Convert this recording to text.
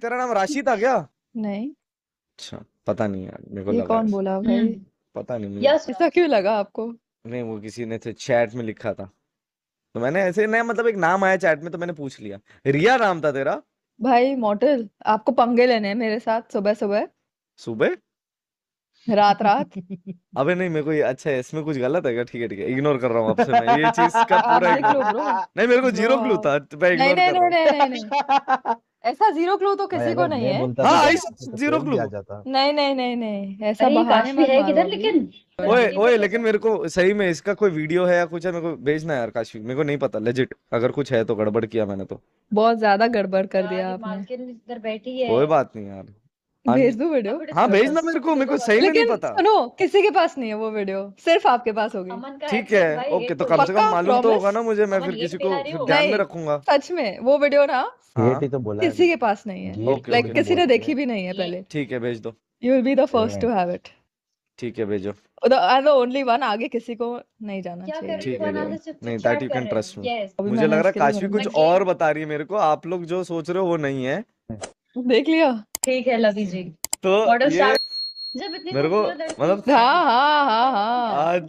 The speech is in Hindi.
तेरा नाम राशि था क्या नहीं अच्छा पता नहीं यार मेरे को ये लगा कौन बोला भाई हम्म। पता नहीं मुझे यस ऐसा क्यों लगा आपको नहीं वो किसी ने थे चैट में लिखा था तो मैंने ऐसे नया मतलब एक नाम आया चैट में तो मैंने पूछ लिया रिया नाम था तेरा भाई मॉडल आपको पंगे लेने हैं मेरे साथ सुबह सुबह सुबह रात रात अबे नहीं मेरे को ये अच्छा है इसमें कुछ गलत है क्या ठीक है ठीक है इग्नोर कर रहा हूँ आपसे मैं ये चीज का पूरा नहीं मेरे को जीरो क्लू था तो मैं इग्नोर कर रहा हूँ ऐसा जीरो क्लू तो किसी को नहीं है हाँ तो इस जीरो तो क्लू नहीं नहीं नहीं ऐसा बहाने है किधर लेकिन ओए ओए लेकिन मेरे को सही में इसका कोई वीडियो है या कुछ है मेरे को भेजना यार काशी मेरे को नहीं पता लेजिट अगर कुछ है तो गड़बड़ किया मैंने तो बहुत ज्यादा गड़बड़ कर दिया हाँ, आपने बैठी है कोई बात नहीं यार हाँ हाँ, भेज दो वीडियो हाँ भेजना मेरे को मेरे को सही में नहीं पता नो किसी के पास नहीं है वो वीडियो सिर्फ आपके पास होगी ठीक है ओके तो कम से कम मालूम तो होगा ना मुझे मैं फिर किसी तो को ध्यान में रखूंगा सच में वो वीडियो ना हाँ। तो बोला किसी के पास नहीं है तो लाइक किसी ने देखी भी नहीं है पहले ठीक है भेज दो you will be the first to have it ठीक है भेजो द ओनली वन आगे किसी को नहीं जाना चाहिए ठीक है नहीं that you can trust me मुझे लग रहा है काशवी कुछ और बता रही है मेरे को आप लोग जो सोच रहे हो वो नहीं है देख लिया ठीक है लवी जी तो ये जब इतनी मेरे को मतलब हाँ हाँ हाँ हाँ आज